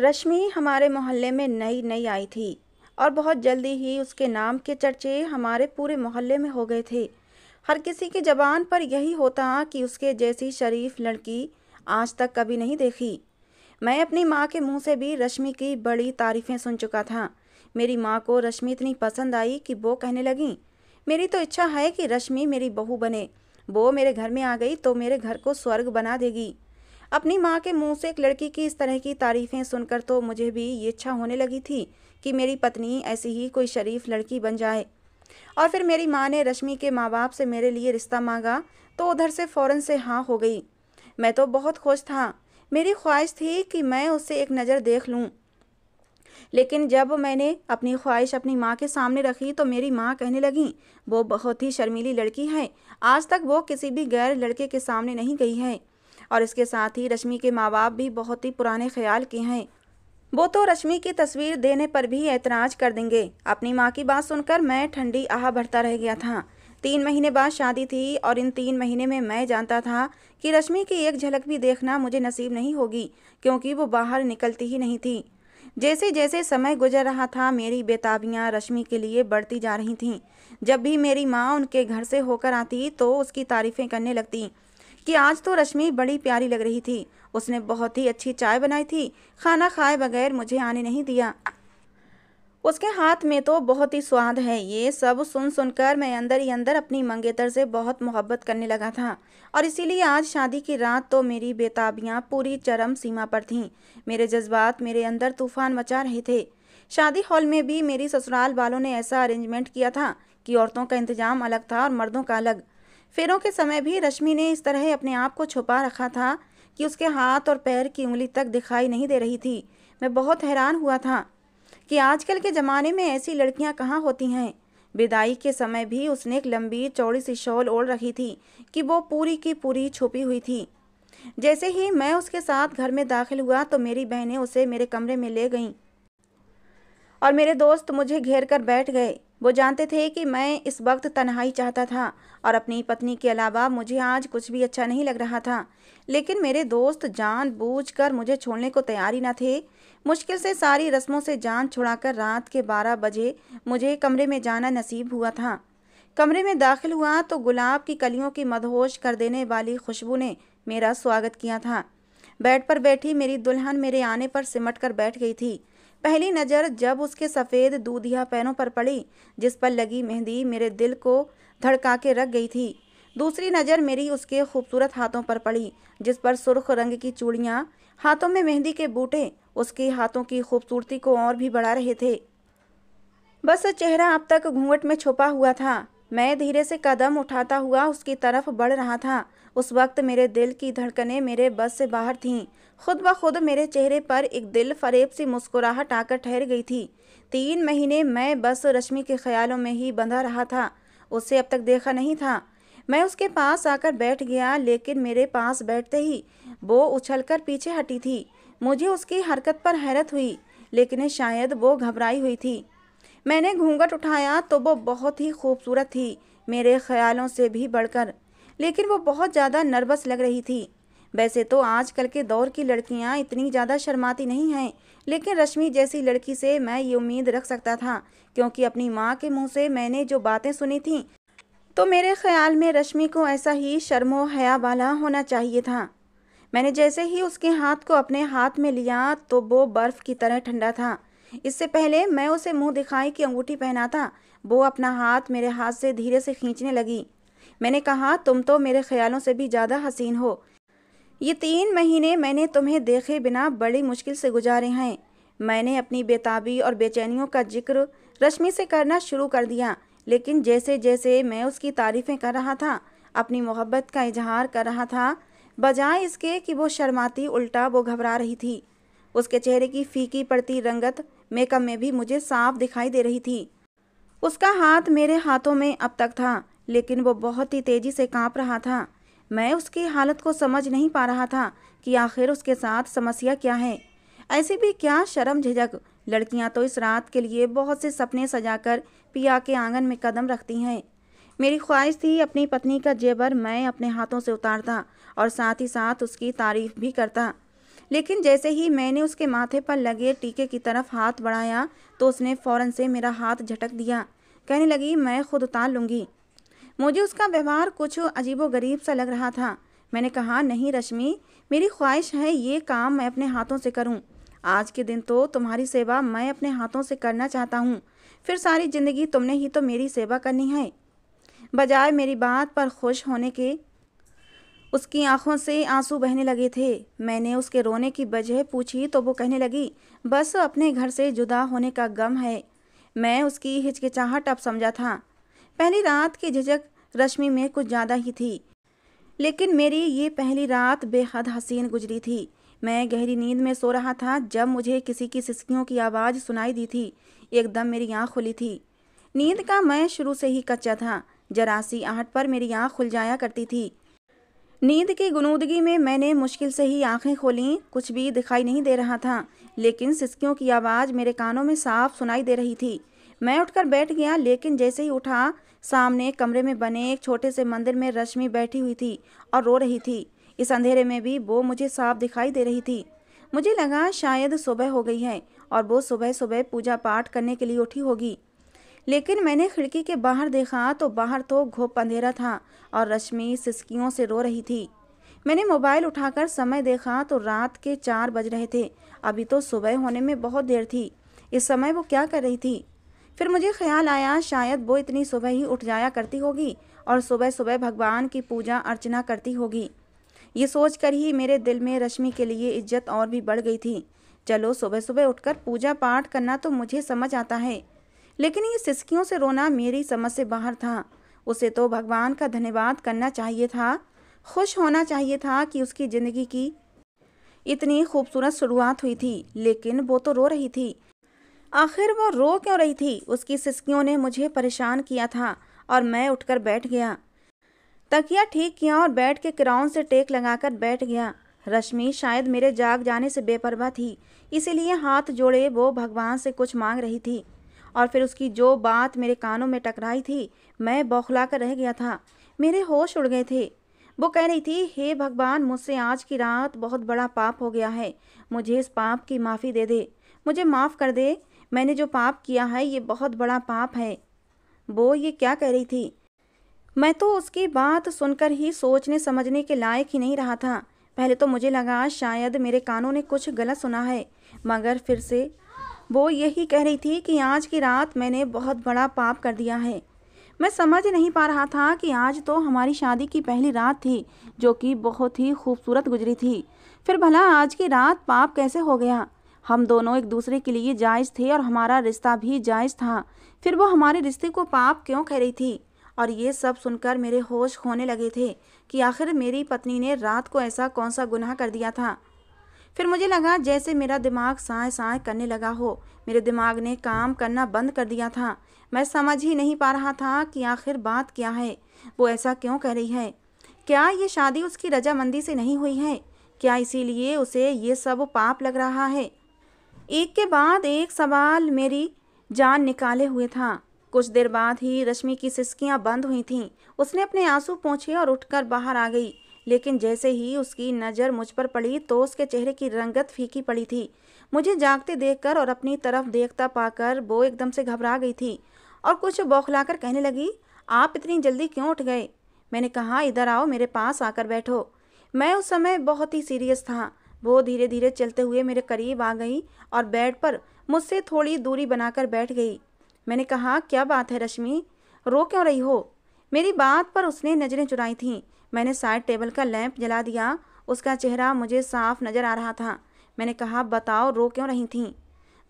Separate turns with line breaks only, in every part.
रश्मि हमारे मोहल्ले में नई नई आई थी और बहुत जल्दी ही उसके नाम के चर्चे हमारे पूरे मोहल्ले में हो गए थे हर किसी की जबान पर यही होता कि उसके जैसी शरीफ लड़की आज तक कभी नहीं देखी मैं अपनी माँ के मुंह से भी रश्मि की बड़ी तारीफ़ें सुन चुका था मेरी माँ को रश्मि इतनी पसंद आई कि वो कहने लगी मेरी तो इच्छा है कि रश्मि मेरी बहू बने वो मेरे घर में आ गई तो मेरे घर को स्वर्ग बना देगी अपनी माँ के मुंह से एक लड़की की इस तरह की तारीफ़ें सुनकर तो मुझे भी ये इच्छा होने लगी थी कि मेरी पत्नी ऐसी ही कोई शरीफ लड़की बन जाए और फिर मेरी माँ ने रश्मि के माँ बाप से मेरे लिए रिश्ता मांगा तो उधर से फ़ौरन से हाँ हो गई मैं तो बहुत खुश था मेरी ख्वाहिश थी कि मैं उसे एक नज़र देख लूँ लेकिन जब मैंने अपनी ख्वाहिश अपनी माँ के सामने रखी तो मेरी माँ कहने लगी वो बहुत ही शर्मीली लड़की है आज तक वो किसी भी गैर लड़के के सामने नहीं गई है और इसके साथ ही रश्मि के माँ बाप भी बहुत ही पुराने ख्याल के हैं वो तो रश्मि की तस्वीर देने पर भी ऐतराज कर देंगे अपनी माँ की बात सुनकर मैं ठंडी आह भरता रह गया था तीन महीने बाद शादी थी और इन तीन महीने में मैं जानता था कि रश्मि की एक झलक भी देखना मुझे नसीब नहीं होगी क्योंकि वो बाहर निकलती ही नहीं थी जैसे जैसे समय गुजर रहा था मेरी बेताबियाँ रश्मि के लिए बढ़ती जा रही थीं जब भी मेरी माँ उनके घर से होकर आती तो उसकी तारीफ़ें करने लगती कि आज तो रश्मि बड़ी प्यारी लग रही थी उसने बहुत ही अच्छी चाय बनाई थी खाना खाए बगैर मुझे आने नहीं दिया उसके हाथ में तो बहुत ही स्वाद है ये सब सुन सुनकर मैं अंदर ही अंदर अपनी मंगेतर से बहुत मोहब्बत करने लगा था और इसीलिए आज शादी की रात तो मेरी बेताबियाँ पूरी चरम सीमा पर थीं मेरे जज्बात मेरे अंदर तूफान मचा रहे थे शादी हॉल में भी मेरी ससुराल वालों ने ऐसा अरेंजमेंट किया था कि औरतों का इंतजाम अलग था और मर्दों का अलग फेरों के समय भी रश्मि ने इस तरह अपने आप को छुपा रखा था कि उसके हाथ और पैर की उंगली तक दिखाई नहीं दे रही थी मैं बहुत हैरान हुआ था कि आजकल के ज़माने में ऐसी लड़कियां कहाँ होती हैं विदाई के समय भी उसने एक लंबी चौड़ी सी शॉल ओढ़ रखी थी कि वो पूरी की पूरी छुपी हुई थी जैसे ही मैं उसके साथ घर में दाखिल हुआ तो मेरी बहनें उसे मेरे कमरे में ले गईं और मेरे दोस्त मुझे घेर कर बैठ गए वो जानते थे कि मैं इस वक्त तन्हाई चाहता था और अपनी पत्नी के अलावा मुझे आज कुछ भी अच्छा नहीं लग रहा था लेकिन मेरे दोस्त जान बूझ कर मुझे छोड़ने को तैयार ही न थे मुश्किल से सारी रस्मों से जान छुड़ाकर रात के बारह बजे मुझे कमरे में जाना नसीब हुआ था कमरे में दाखिल हुआ तो गुलाब की कलियों की मदहोश कर देने वाली खुशबू ने मेरा स्वागत किया था बेड पर बैठी मेरी दुल्हन मेरे आने पर सिमट कर बैठ गई थी पहली नज़र जब उसके सफ़ेद दूधिया पैरों पर पड़ी जिस पर लगी मेहंदी मेरे दिल को धड़का के रख गई थी दूसरी नज़र मेरी उसके खूबसूरत हाथों पर पड़ी जिस पर सुर्ख रंग की चूड़ियाँ हाथों में मेहंदी के बूटे उसके हाथों की खूबसूरती को और भी बढ़ा रहे थे बस चेहरा अब तक घूंघट में छुपा हुआ था मैं धीरे से कदम उठाता हुआ उसकी तरफ बढ़ रहा था उस वक्त मेरे दिल की धड़कनें मेरे बस से बाहर थीं खुद ब खुद मेरे चेहरे पर एक दिल फरेब सी मुस्कुराहट आकर ठहर गई थी तीन महीने मैं बस रश्मि के ख्यालों में ही बंधा रहा था उसे अब तक देखा नहीं था मैं उसके पास आकर बैठ गया लेकिन मेरे पास बैठते ही वो उछलकर पीछे हटी थी मुझे उसकी हरकत पर हैरत हुई लेकिन शायद वो घबराई हुई थी मैंने घूंघट उठाया तो वो बहुत ही खूबसूरत थी मेरे ख्यालों से भी बढ़कर लेकिन वो बहुत ज़्यादा नर्वस लग रही थी वैसे तो आजकल के दौर की लड़कियां इतनी ज़्यादा शर्माती नहीं हैं लेकिन रश्मि जैसी लड़की से मैं ये उम्मीद रख सकता था क्योंकि अपनी माँ के मुँह से मैंने जो बातें सुनी थीं तो मेरे ख्याल में रश्मि को ऐसा ही शर्मो हया वाला होना चाहिए था मैंने जैसे ही उसके हाथ को अपने हाथ में लिया तो वो बर्फ़ की तरह ठंडा था इससे पहले मैं उसे मुंह दिखाई कि अंगूठी पहना था वो अपना हाथ मेरे हाथ से धीरे से खींचने लगी मैंने कहा तुम तो मेरे ख्यालों से भी ज़्यादा हसीन हो ये तीन महीने मैंने तुम्हें देखे बिना बड़ी मुश्किल से गुजारे हैं मैंने अपनी बेताबी और बेचैनियों का जिक्र रश्मि से करना शुरू कर दिया लेकिन जैसे जैसे मैं उसकी तारीफ़ें कर रहा था अपनी मोहब्बत का इजहार कर रहा था बजाय इसके कि वो शर्माती उल्टा वो घबरा रही थी उसके चेहरे की फीकी पड़ती रंगत मेकअप में भी मुझे साफ दिखाई दे रही थी उसका हाथ मेरे हाथों में अब तक था लेकिन वो बहुत ही तेज़ी से कांप रहा था मैं उसकी हालत को समझ नहीं पा रहा था कि आखिर उसके साथ समस्या क्या है ऐसे भी क्या शर्म झिझक लड़कियां तो इस रात के लिए बहुत से सपने सजाकर पिया के आंगन में कदम रखती हैं मेरी ख्वाहिश थी अपनी पत्नी का जेबर मैं अपने हाथों से उतारता और साथ ही साथ उसकी तारीफ भी करता लेकिन जैसे ही मैंने उसके माथे पर लगे टीके की तरफ हाथ बढ़ाया तो उसने फ़ौरन से मेरा हाथ झटक दिया कहने लगी मैं खुद उतार लूँगी मुझे उसका व्यवहार कुछ गरीब सा लग रहा था मैंने कहा नहीं रश्मि मेरी ख्वाहिश है ये काम मैं अपने हाथों से करूँ आज के दिन तो तुम्हारी सेवा मैं अपने हाथों से करना चाहता हूँ फिर सारी ज़िंदगी तुमने ही तो मेरी सेवा करनी है बजाय मेरी बात पर खुश होने के उसकी आंखों से आंसू बहने लगे थे मैंने उसके रोने की वजह पूछी तो वो कहने लगी बस अपने घर से जुदा होने का गम है मैं उसकी हिचकिचाहट अब समझा था पहली रात की झिझक रश्मि में कुछ ज़्यादा ही थी लेकिन मेरी ये पहली रात बेहद हसीन गुजरी थी मैं गहरी नींद में सो रहा था जब मुझे किसी की सिसकियों की आवाज़ सुनाई दी थी एकदम मेरी आँख खुली थी नींद का मैं शुरू से ही कच्चा था जरासी आहट पर मेरी आँख खुल जाया करती थी नींद की गुनूदगी में मैंने मुश्किल से ही आंखें खोलीं कुछ भी दिखाई नहीं दे रहा था लेकिन सिसकियों की आवाज़ मेरे कानों में साफ सुनाई दे रही थी मैं उठकर बैठ गया लेकिन जैसे ही उठा सामने कमरे में बने एक छोटे से मंदिर में रश्मि बैठी हुई थी और रो रही थी इस अंधेरे में भी वो मुझे साफ दिखाई दे रही थी मुझे लगा शायद सुबह हो गई है और वो सुबह सुबह पूजा पाठ करने के लिए उठी होगी लेकिन मैंने खिड़की के बाहर देखा तो बाहर तो घोप अंधेरा था और रश्मि सिसकियों से रो रही थी मैंने मोबाइल उठाकर समय देखा तो रात के चार बज रहे थे अभी तो सुबह होने में बहुत देर थी इस समय वो क्या कर रही थी फिर मुझे ख्याल आया शायद वो इतनी सुबह ही उठ जाया करती होगी और सुबह सुबह भगवान की पूजा अर्चना करती होगी ये सोचकर ही मेरे दिल में रश्मि के लिए इज्जत और भी बढ़ गई थी चलो सुबह सुबह उठकर पूजा पाठ करना तो मुझे समझ आता है लेकिन ये सिसकियों से रोना मेरी समझ से बाहर था उसे तो भगवान का धन्यवाद करना चाहिए था खुश होना चाहिए था कि उसकी ज़िंदगी की इतनी खूबसूरत शुरुआत हुई थी लेकिन वो तो रो रही थी आखिर वो रो क्यों रही थी उसकी सिसकियों ने मुझे परेशान किया था और मैं उठकर बैठ गया तकिया ठीक किया और बैठ के किराउन से टेक लगाकर बैठ गया रश्मि शायद मेरे जाग जाने से बेपरवाह थी इसीलिए हाथ जोड़े वो भगवान से कुछ मांग रही थी और फिर उसकी जो बात मेरे कानों में टकराई थी मैं बौखला कर रह गया था मेरे होश उड़ गए थे वो कह रही थी हे भगवान मुझसे आज की रात बहुत बड़ा पाप हो गया है मुझे इस पाप की माफ़ी दे दे मुझे माफ़ कर दे मैंने जो पाप किया है ये बहुत बड़ा पाप है वो ये क्या कह रही थी मैं तो उसकी बात सुनकर ही सोचने समझने के लायक ही नहीं रहा था पहले तो मुझे लगा शायद मेरे कानों ने कुछ गलत सुना है मगर फिर से वो यही कह रही थी कि आज की रात मैंने बहुत बड़ा पाप कर दिया है मैं समझ नहीं पा रहा था कि आज तो हमारी शादी की पहली रात थी जो कि बहुत ही खूबसूरत गुजरी थी फिर भला आज की रात पाप कैसे हो गया हम दोनों एक दूसरे के लिए जायज़ थे और हमारा रिश्ता भी जायज़ था फिर वो हमारे रिश्ते को पाप क्यों कह रही थी और ये सब सुनकर मेरे होश खोने लगे थे कि आखिर मेरी पत्नी ने रात को ऐसा कौन सा गुनाह कर दिया था फिर मुझे लगा जैसे मेरा दिमाग साए साए करने लगा हो मेरे दिमाग ने काम करना बंद कर दिया था मैं समझ ही नहीं पा रहा था कि आखिर बात क्या है वो ऐसा क्यों कह रही है क्या ये शादी उसकी रजामंदी से नहीं हुई है क्या इसीलिए उसे ये सब पाप लग रहा है एक के बाद एक सवाल मेरी जान निकाले हुए था कुछ देर बाद ही रश्मि की सिस्कियाँ बंद हुई थीं उसने अपने आंसू पहुँचे और उठकर बाहर आ गई लेकिन जैसे ही उसकी नज़र मुझ पर पड़ी तो उसके चेहरे की रंगत फीकी पड़ी थी मुझे जागते देखकर और अपनी तरफ देखता पाकर वो एकदम से घबरा गई थी और कुछ बौखलाकर कहने लगी आप इतनी जल्दी क्यों उठ गए मैंने कहा इधर आओ मेरे पास आकर बैठो मैं उस समय बहुत ही सीरियस था वो धीरे धीरे चलते हुए मेरे करीब आ गई और बेड पर मुझसे थोड़ी दूरी बनाकर बैठ गई मैंने कहा क्या बात है रश्मि रो क्यों रही हो मेरी बात पर उसने नज़रें चुराई थीं मैंने साइड टेबल का लैंप जला दिया उसका चेहरा मुझे साफ नज़र आ रहा था मैंने कहा बताओ रो क्यों रही थी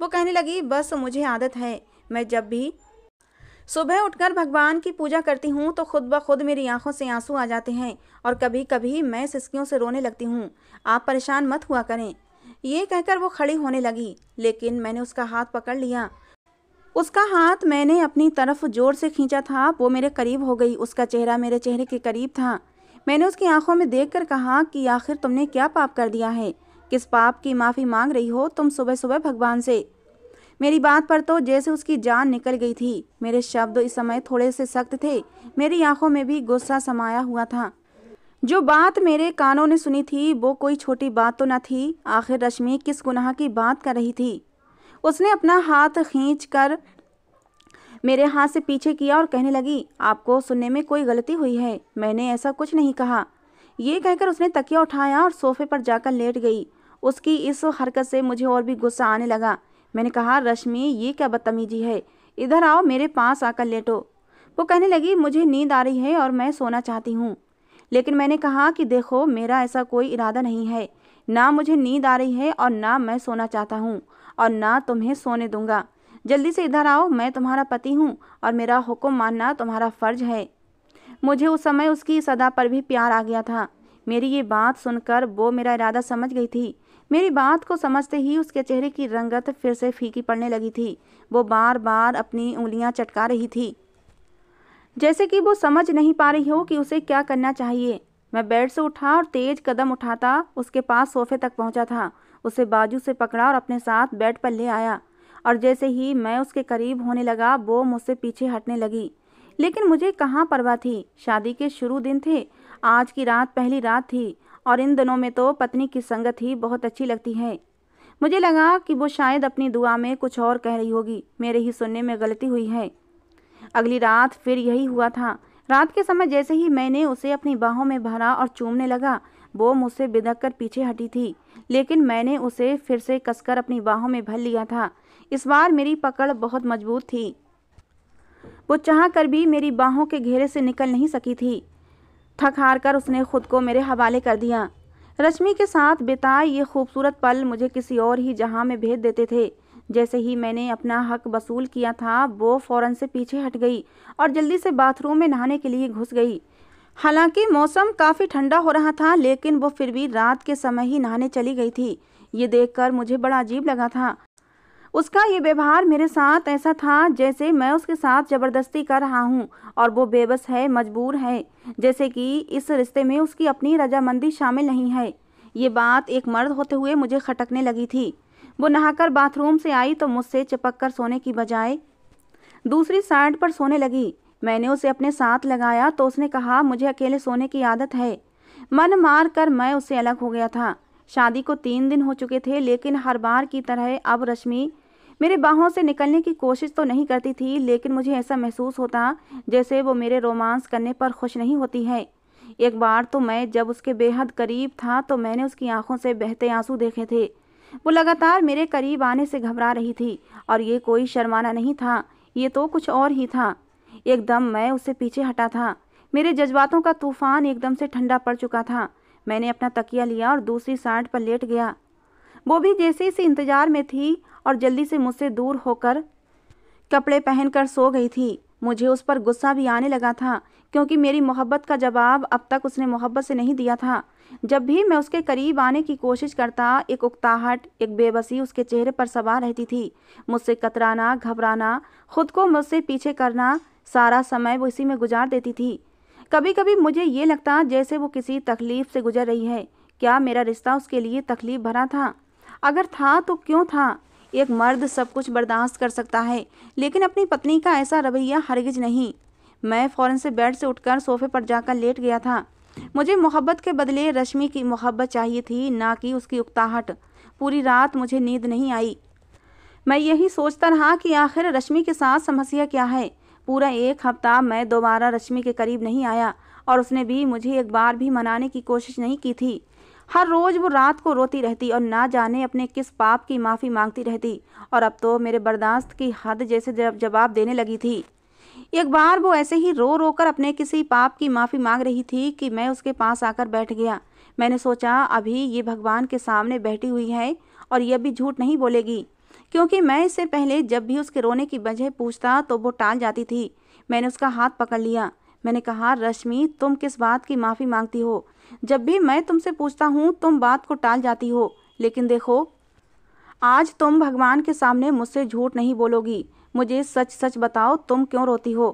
वो कहने लगी बस मुझे आदत है मैं जब भी सुबह उठकर भगवान की पूजा करती हूँ तो खुद ब खुद मेरी आंखों से आंसू आ जाते हैं और कभी कभी मैं सिसकियों से रोने लगती हूँ आप परेशान मत हुआ करें ये कहकर वो खड़ी होने लगी लेकिन मैंने उसका हाथ पकड़ लिया उसका हाथ मैंने अपनी तरफ जोर से खींचा था वो मेरे करीब हो गई उसका चेहरा मेरे चेहरे के करीब था मैंने उसकी आंखों में देखकर कहा कि आखिर तुमने क्या पाप कर दिया है किस पाप की माफ़ी मांग रही हो तुम सुबह सुबह भगवान से मेरी बात पर तो जैसे उसकी जान निकल गई थी मेरे शब्द इस समय थोड़े से सख्त थे मेरी आंखों में भी गुस्सा समाया हुआ था जो बात मेरे कानों ने सुनी थी वो कोई छोटी बात तो न थी आखिर रश्मि किस गुनाह की बात कर रही थी उसने अपना हाथ खींच कर मेरे हाथ से पीछे किया और कहने लगी आपको सुनने में कोई गलती हुई है मैंने ऐसा कुछ नहीं कहा ये कहकर उसने तकिया उठाया और सोफे पर जाकर लेट गई उसकी इस हरकत से मुझे और भी गुस्सा आने लगा मैंने कहा रश्मि ये क्या बदतमीजी है इधर आओ मेरे पास आकर लेटो वो कहने लगी मुझे नींद आ रही है और मैं सोना चाहती हूँ लेकिन मैंने कहा कि देखो मेरा ऐसा कोई इरादा नहीं है ना मुझे नींद आ रही है और ना मैं सोना चाहता हूँ और ना तुम्हें सोने दूंगा जल्दी से इधर आओ मैं तुम्हारा पति हूँ और मेरा हुक्म मानना तुम्हारा फ़र्ज है मुझे उस समय उसकी सदा पर भी प्यार आ गया था मेरी ये बात सुनकर वो मेरा इरादा समझ गई थी मेरी बात को समझते ही उसके चेहरे की रंगत फिर से फीकी पड़ने लगी थी वो बार बार अपनी उंगलियां चटका रही थी जैसे कि वो समझ नहीं पा रही हो कि उसे क्या करना चाहिए मैं बेड से उठा और तेज कदम उठाता उसके पास सोफे तक पहुंचा था उसे बाजू से पकड़ा और अपने साथ बेड पर ले आया और जैसे ही मैं उसके करीब होने लगा वो मुझसे पीछे हटने लगी लेकिन मुझे कहाँ परवाह थी शादी के शुरू दिन थे आज की रात पहली रात थी और इन दिनों में तो पत्नी की संगत ही बहुत अच्छी लगती है मुझे लगा कि वो शायद अपनी दुआ में कुछ और कह रही होगी मेरे ही सुनने में गलती हुई है अगली रात फिर यही हुआ था रात के समय जैसे ही मैंने उसे अपनी बाहों में भरा और चूमने लगा वो मुझसे बिदक कर पीछे हटी थी लेकिन मैंने उसे फिर से कसकर अपनी बाहों में भर लिया था इस बार मेरी पकड़ बहुत मजबूत थी वो चाह कर भी मेरी बाहों के घेरे से निकल नहीं सकी थी थक हार कर उसने खुद को मेरे हवाले कर दिया रश्मि के साथ बिताए ये खूबसूरत पल मुझे किसी और ही जहां में भेज देते थे जैसे ही मैंने अपना हक वसूल किया था वो फ़ौरन से पीछे हट गई और जल्दी से बाथरूम में नहाने के लिए घुस गई हालांकि मौसम काफ़ी ठंडा हो रहा था लेकिन वो फिर भी रात के समय ही नहाने चली गई थी ये देखकर मुझे बड़ा अजीब लगा था उसका ये व्यवहार मेरे साथ ऐसा था जैसे मैं उसके साथ ज़बरदस्ती कर रहा हूँ और वो बेबस है मजबूर है जैसे कि इस रिश्ते में उसकी अपनी रजामंदी शामिल नहीं है ये बात एक मर्द होते हुए मुझे खटकने लगी थी वो नहाकर बाथरूम से आई तो मुझसे चिपक कर सोने की बजाय दूसरी साइड पर सोने लगी मैंने उसे अपने साथ लगाया तो उसने कहा मुझे अकेले सोने की आदत है मन मार कर मैं उससे अलग हो गया था शादी को तीन दिन हो चुके थे लेकिन हर बार की तरह अब रश्मि मेरे बाहों से निकलने की कोशिश तो नहीं करती थी लेकिन मुझे ऐसा महसूस होता जैसे वो मेरे रोमांस करने पर खुश नहीं होती है एक बार तो मैं जब उसके बेहद करीब था तो मैंने उसकी आंखों से बहते आंसू देखे थे वो लगातार मेरे करीब आने से घबरा रही थी और ये कोई शर्माना नहीं था ये तो कुछ और ही था एकदम मैं उससे पीछे हटा था मेरे जज्बातों का तूफान एकदम से ठंडा पड़ चुका था मैंने अपना तकिया लिया और दूसरी सांड पर लेट गया वो भी जैसे इसी इंतजार में थी और जल्दी से मुझसे दूर होकर कपड़े पहनकर सो गई थी मुझे उस पर गुस्सा भी आने लगा था क्योंकि मेरी मोहब्बत का जवाब अब तक उसने मोहब्बत से नहीं दिया था जब भी मैं उसके करीब आने की कोशिश करता एक उकताहट एक बेबसी उसके चेहरे पर सवार रहती थी मुझसे कतराना घबराना खुद को मुझसे पीछे करना सारा समय वो इसी में गुजार देती थी कभी कभी मुझे ये लगता जैसे वो किसी तकलीफ से गुजर रही है क्या मेरा रिश्ता उसके लिए तकलीफ भरा था अगर था तो क्यों था एक मर्द सब कुछ बर्दाश्त कर सकता है लेकिन अपनी पत्नी का ऐसा रवैया हरगिज नहीं मैं फ़ौरन से बेड से उठकर सोफे पर जाकर लेट गया था मुझे मोहब्बत के बदले रश्मि की मोहब्बत चाहिए थी ना कि उसकी उकताहट पूरी रात मुझे नींद नहीं आई मैं यही सोचता रहा कि आखिर रश्मि के साथ समस्या क्या है पूरा एक हफ्ता मैं दोबारा रश्मि के करीब नहीं आया और उसने भी मुझे एक बार भी मनाने की कोशिश नहीं की थी हर रोज़ वो रात को रोती रहती और ना जाने अपने किस पाप की माफ़ी मांगती रहती और अब तो मेरे बर्दाश्त की हद जैसे जवाब देने लगी थी एक बार वो ऐसे ही रो रो कर अपने किसी पाप की माफ़ी मांग रही थी कि मैं उसके पास आकर बैठ गया मैंने सोचा अभी ये भगवान के सामने बैठी हुई है और ये अभी झूठ नहीं बोलेगी क्योंकि मैं इससे पहले जब भी उसके रोने की वजह पूछता तो वो टाल जाती थी मैंने उसका हाथ पकड़ लिया मैंने कहा रश्मि तुम किस बात की माफ़ी मांगती हो जब भी मैं तुमसे पूछता हूँ तुम बात को टाल जाती हो लेकिन देखो आज तुम भगवान के सामने मुझसे झूठ नहीं बोलोगी मुझे सच सच बताओ तुम क्यों रोती हो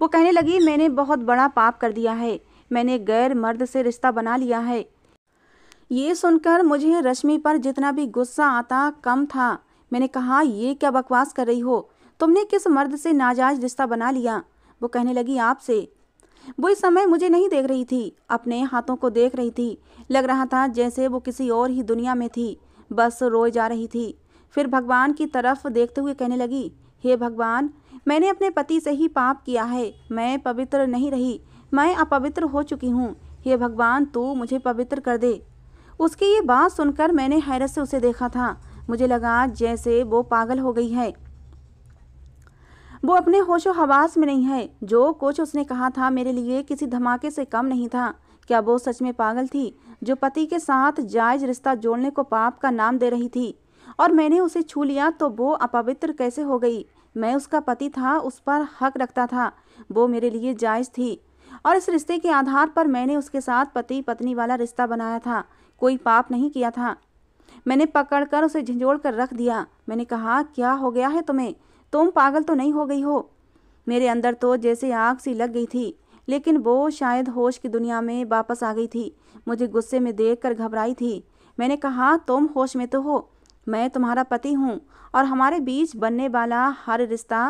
वो कहने लगी मैंने बहुत बड़ा पाप कर दिया है मैंने गैर मर्द से रिश्ता बना लिया है ये सुनकर मुझे रश्मि पर जितना भी गुस्सा आता कम था मैंने कहा ये क्या बकवास कर रही हो तुमने किस मर्द से नाजायज रिश्ता बना लिया वो कहने लगी आपसे वो इस समय मुझे नहीं देख रही थी अपने हाथों को देख रही थी लग रहा था जैसे वो किसी और ही दुनिया में थी बस रोए जा रही थी फिर भगवान की तरफ देखते हुए कहने लगी हे भगवान मैंने अपने पति से ही पाप किया है मैं पवित्र नहीं रही मैं अपवित्र हो चुकी हूँ हे भगवान तू मुझे पवित्र कर दे उसकी ये बात सुनकर मैंने हैरत से उसे देखा था मुझे लगा जैसे वो पागल हो गई है वो अपने होशो हवास में नहीं है जो कुछ उसने कहा था मेरे लिए किसी धमाके से कम नहीं था क्या वो सच में पागल थी जो पति के साथ जायज रिश्ता जोड़ने को पाप का नाम दे रही थी और मैंने उसे छू लिया तो वो अपवित्र कैसे हो गई मैं उसका पति था उस पर हक रखता था वो मेरे लिए जायज़ थी और इस रिश्ते के आधार पर मैंने उसके साथ पति पत्नी वाला रिश्ता बनाया था कोई पाप नहीं किया था मैंने पकड़कर उसे झंझोड़ कर रख दिया मैंने कहा क्या हो गया है तुम्हें तुम पागल तो नहीं हो गई हो मेरे अंदर तो जैसे आग सी लग गई थी लेकिन वो शायद होश की दुनिया में वापस आ गई थी मुझे गुस्से में देख कर घबराई थी मैंने कहा तुम होश में तो हो मैं तुम्हारा पति हूँ और हमारे बीच बनने वाला हर रिश्ता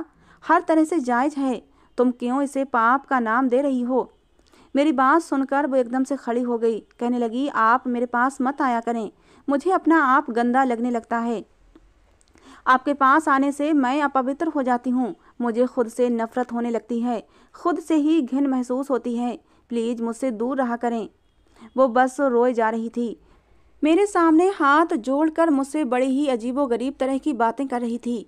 हर तरह से जायज है तुम क्यों इसे पाप का नाम दे रही हो मेरी बात सुनकर वो एकदम से खड़ी हो गई कहने लगी आप मेरे पास मत आया करें मुझे अपना आप गंदा लगने लगता है आपके पास आने से मैं अपवित्र हो जाती हूँ मुझे खुद से नफरत होने लगती है खुद से ही घिन महसूस होती है प्लीज़ मुझसे दूर रहा करें वो बस रोए जा रही थी मेरे सामने हाथ जोड़कर मुझसे बड़ी ही अजीबोगरीब तरह की बातें कर रही थी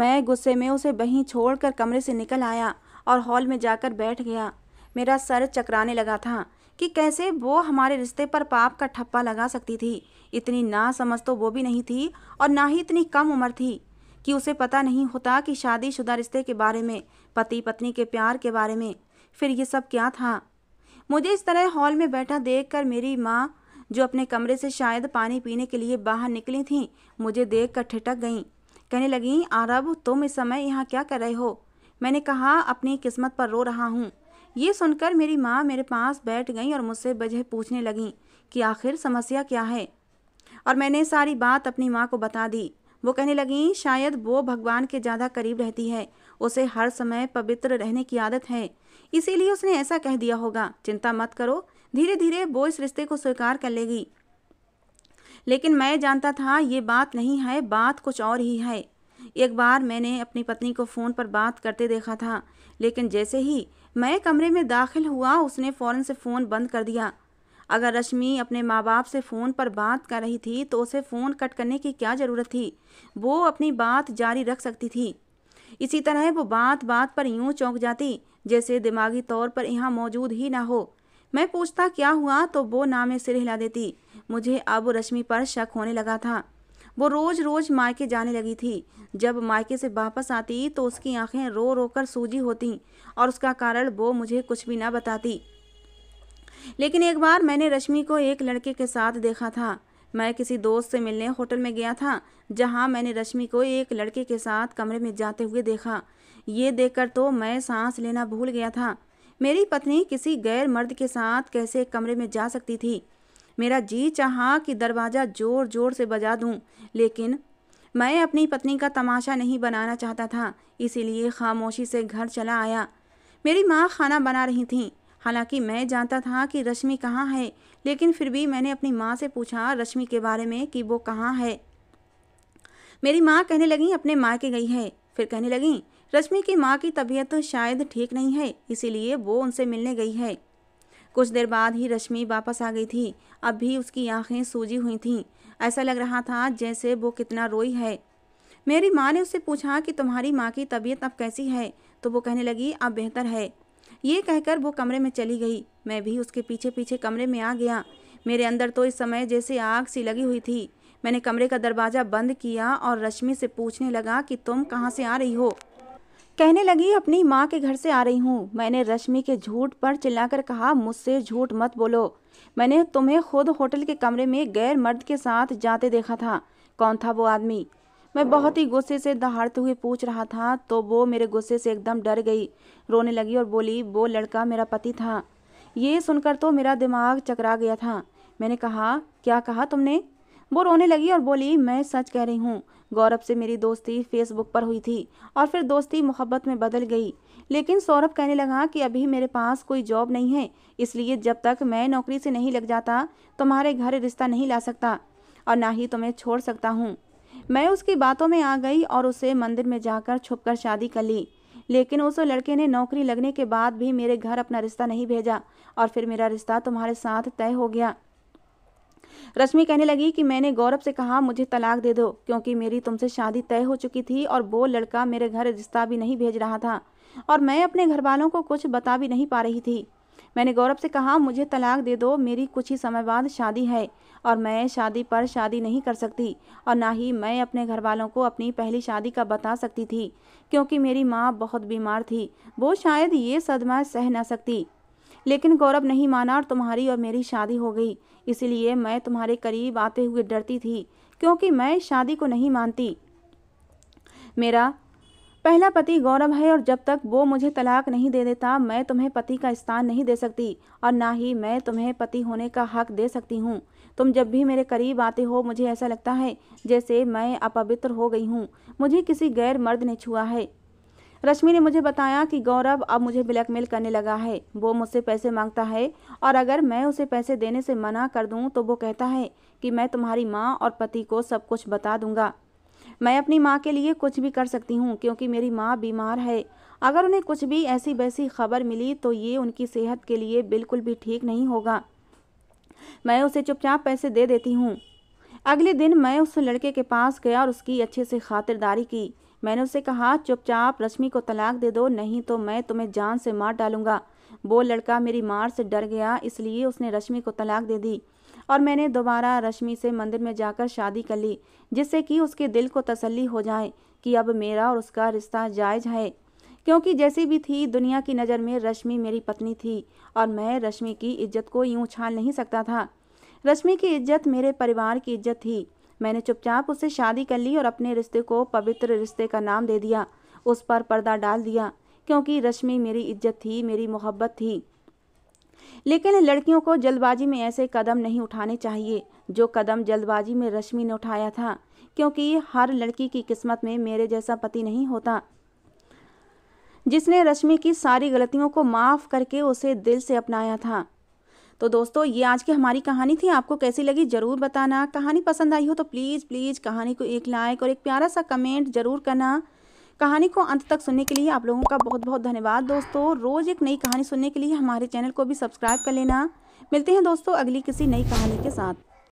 मैं गुस्से में उसे वहीं छोड़कर कमरे से निकल आया और हॉल में जाकर बैठ गया मेरा सर चकराने लगा था कि कैसे वो हमारे रिश्ते पर पाप का ठप्पा लगा सकती थी इतनी ना समझ तो वो भी नहीं थी और ना ही इतनी कम उम्र थी कि उसे पता नहीं होता कि शादीशुदा रिश्ते के बारे में पति पत्नी के प्यार के बारे में फिर ये सब क्या था मुझे इस तरह हॉल में बैठा देखकर मेरी माँ जो अपने कमरे से शायद पानी पीने के लिए बाहर निकली थीं मुझे देख कर ठिटक गईं कहने लगीं आरब तुम इस समय यहाँ क्या कर रहे हो मैंने कहा अपनी किस्मत पर रो रहा हूँ ये सुनकर मेरी माँ मेरे पास बैठ गईं और मुझसे वजह पूछने लगीं कि आखिर समस्या क्या है और मैंने सारी बात अपनी माँ को बता दी वो कहने लगी शायद वो भगवान के ज़्यादा करीब रहती है उसे हर समय पवित्र रहने की आदत है इसीलिए उसने ऐसा कह दिया होगा चिंता मत करो धीरे धीरे वो इस रिश्ते को स्वीकार कर लेगी लेकिन मैं जानता था ये बात नहीं है बात कुछ और ही है एक बार मैंने अपनी पत्नी को फ़ोन पर बात करते देखा था लेकिन जैसे ही मैं कमरे में दाखिल हुआ उसने फ़ौरन से फ़ोन बंद कर दिया अगर रश्मि अपने माँ बाप से फ़ोन पर बात कर रही थी तो उसे फ़ोन कट करने की क्या ज़रूरत थी वो अपनी बात जारी रख सकती थी इसी तरह वो बात बात पर यूं चौंक जाती जैसे दिमागी तौर पर यहाँ मौजूद ही ना हो मैं पूछता क्या हुआ तो वो नामे सिर हिला देती मुझे अब रश्मि पर शक होने लगा था वो रोज़ रोज़ मायके जाने लगी थी जब मायके से वापस आती तो उसकी आंखें रो रो कर सूजी होती और उसका कारण वो मुझे कुछ भी ना बताती लेकिन एक बार मैंने रश्मि को एक लड़के के साथ देखा था मैं किसी दोस्त से मिलने होटल में गया था जहां मैंने रश्मि को एक लड़के के साथ कमरे में जाते हुए देखा ये देखकर तो मैं सांस लेना भूल गया था मेरी पत्नी किसी गैर मर्द के साथ कैसे कमरे में जा सकती थी मेरा जी चाहा कि दरवाज़ा ज़ोर ज़ोर से बजा दूं, लेकिन मैं अपनी पत्नी का तमाशा नहीं बनाना चाहता था इसीलिए खामोशी से घर चला आया मेरी माँ खाना बना रही थी हालांकि मैं जानता था कि रश्मि कहाँ है लेकिन फिर भी मैंने अपनी माँ से पूछा रश्मि के बारे में कि वो कहाँ है मेरी माँ कहने लगी अपने माँ के गई है फिर कहने लगी रश्मि की माँ की तबीयत तो शायद ठीक नहीं है इसीलिए वो उनसे मिलने गई है कुछ देर बाद ही रश्मि वापस आ गई थी अब भी उसकी आंखें सूजी हुई थीं ऐसा लग रहा था जैसे वो कितना रोई है मेरी माँ ने उससे पूछा कि तुम्हारी माँ की तबीयत अब कैसी है तो वो कहने लगी अब बेहतर है ये कहकर वो कमरे में चली गई मैं भी उसके पीछे पीछे कमरे में आ गया मेरे अंदर तो इस समय जैसे आग सी लगी हुई थी मैंने कमरे का दरवाज़ा बंद किया और रश्मि से पूछने लगा कि तुम कहाँ से आ रही हो कहने लगी अपनी माँ के घर से आ रही हूँ मैंने रश्मि के झूठ पर चिल्लाकर कहा मुझसे झूठ मत बोलो मैंने तुम्हें खुद होटल के कमरे में गैर मर्द के साथ जाते देखा था कौन था वो आदमी मैं बहुत ही गुस्से से दहाड़ते हुए पूछ रहा था तो वो मेरे गुस्से से एकदम डर गई रोने लगी और बोली वो लड़का मेरा पति था ये सुनकर तो मेरा दिमाग चकरा गया था मैंने कहा क्या कहा तुमने वो रोने लगी और बोली मैं सच कह रही हूँ गौरव से मेरी दोस्ती फेसबुक पर हुई थी और फिर दोस्ती मोहब्बत में बदल गई लेकिन सौरभ कहने लगा कि अभी मेरे पास कोई जॉब नहीं है इसलिए जब तक मैं नौकरी से नहीं लग जाता तुम्हारे घर रिश्ता नहीं ला सकता और ना ही तुम्हें छोड़ सकता हूँ मैं उसकी बातों में आ गई और उसे मंदिर में जाकर छुपकर शादी कर ली लेकिन उस लड़के ने नौकरी लगने के बाद भी मेरे घर अपना रिश्ता नहीं भेजा और फिर मेरा रिश्ता तुम्हारे साथ तय हो गया रश्मि कहने लगी कि मैंने गौरव से कहा मुझे तलाक दे दो क्योंकि मेरी तुमसे शादी तय हो चुकी थी और वो लड़का मेरे घर रिश्ता भी नहीं भेज रहा था और मैं अपने घर वालों को कुछ बता भी नहीं पा रही थी मैंने गौरव से कहा मुझे तलाक दे दो मेरी कुछ ही समय बाद शादी है और मैं शादी पर शादी नहीं कर सकती और ना ही मैं अपने घर वालों को अपनी पहली शादी का बता सकती थी क्योंकि मेरी माँ बहुत बीमार थी वो शायद ये सदमा सह ना सकती लेकिन गौरव नहीं माना और तुम्हारी और मेरी शादी हो गई इसलिए मैं तुम्हारे करीब आते हुए डरती थी क्योंकि मैं शादी को नहीं मानती मेरा पहला पति गौरव है और जब तक वो मुझे तलाक नहीं दे देता मैं तुम्हें पति का स्थान नहीं दे सकती और ना ही मैं तुम्हें पति होने का हक दे सकती हूँ तुम जब भी मेरे करीब आते हो मुझे ऐसा लगता है जैसे मैं अपवित्र हो गई हूँ मुझे किसी गैर मर्द ने छुआ है रश्मि ने मुझे बताया कि गौरव अब मुझे ब्लैकमेल करने लगा है वो मुझसे पैसे मांगता है और अगर मैं उसे पैसे देने से मना कर दूं तो वो कहता है कि मैं तुम्हारी माँ और पति को सब कुछ बता दूंगा मैं अपनी माँ के लिए कुछ भी कर सकती हूँ क्योंकि मेरी माँ बीमार है अगर उन्हें कुछ भी ऐसी वैसी खबर मिली तो ये उनकी सेहत के लिए बिल्कुल भी ठीक नहीं होगा मैं उसे चुपचाप पैसे दे देती हूँ अगले दिन मैं उस लड़के के पास गया और उसकी अच्छे से खातिरदारी की मैंने उसे कहा चुपचाप रश्मि को तलाक दे दो नहीं तो मैं तुम्हें जान से मार डालूंगा वो लड़का मेरी मार से डर गया इसलिए उसने रश्मि को तलाक दे दी और मैंने दोबारा रश्मि से मंदिर में जाकर शादी कर ली जिससे कि उसके दिल को तसल्ली हो जाए कि अब मेरा और उसका रिश्ता जायज है क्योंकि जैसी भी थी दुनिया की नज़र में रश्मि मेरी पत्नी थी और मैं रश्मि की इज्जत को यूं छाल नहीं सकता था रश्मि की इज्जत मेरे परिवार की इज्जत थी मैंने चुपचाप उससे शादी कर ली और अपने रिश्ते को पवित्र रिश्ते का नाम दे दिया उस पर पर्दा डाल दिया क्योंकि रश्मि मेरी इज्जत थी मेरी मोहब्बत थी लेकिन लड़कियों को जल्दबाजी में ऐसे कदम नहीं उठाने चाहिए जो कदम जल्दबाजी में रश्मि ने उठाया था क्योंकि हर लड़की की किस्मत में मेरे जैसा पति नहीं होता जिसने रश्मि की सारी गलतियों को माफ़ करके उसे दिल से अपनाया था तो दोस्तों ये आज की हमारी कहानी थी आपको कैसी लगी ज़रूर बताना कहानी पसंद आई हो तो प्लीज़ प्लीज़ कहानी को एक लाइक और एक प्यारा सा कमेंट ज़रूर करना कहानी को अंत तक सुनने के लिए आप लोगों का बहुत बहुत धन्यवाद दोस्तों रोज़ एक नई कहानी सुनने के लिए हमारे चैनल को भी सब्सक्राइब कर लेना मिलते हैं दोस्तों अगली किसी नई कहानी के साथ